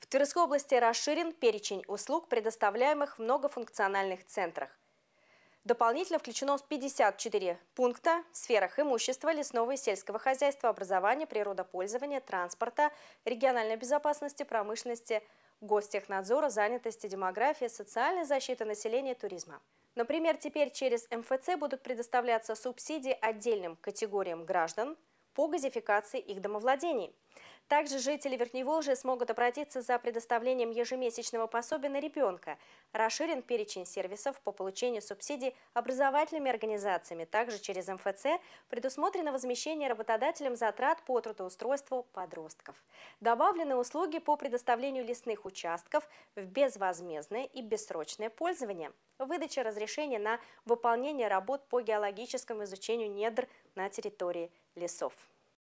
В Тверской области расширен перечень услуг, предоставляемых в многофункциональных центрах. Дополнительно включено 54 пункта в сферах имущества, лесного и сельского хозяйства, образования, природопользования, транспорта, региональной безопасности, промышленности, гостехнадзора, занятости, демографии, социальной защиты населения, туризма. Например, теперь через МФЦ будут предоставляться субсидии отдельным категориям граждан по газификации их домовладений. Также жители Верхней Волжи смогут обратиться за предоставлением ежемесячного пособия на ребенка. Расширен перечень сервисов по получению субсидий образовательными организациями. Также через МФЦ предусмотрено возмещение работодателям затрат по трудоустройству подростков. Добавлены услуги по предоставлению лесных участков в безвозмездное и бессрочное пользование выдача разрешения на выполнение работ по геологическому изучению недр на территории лесов.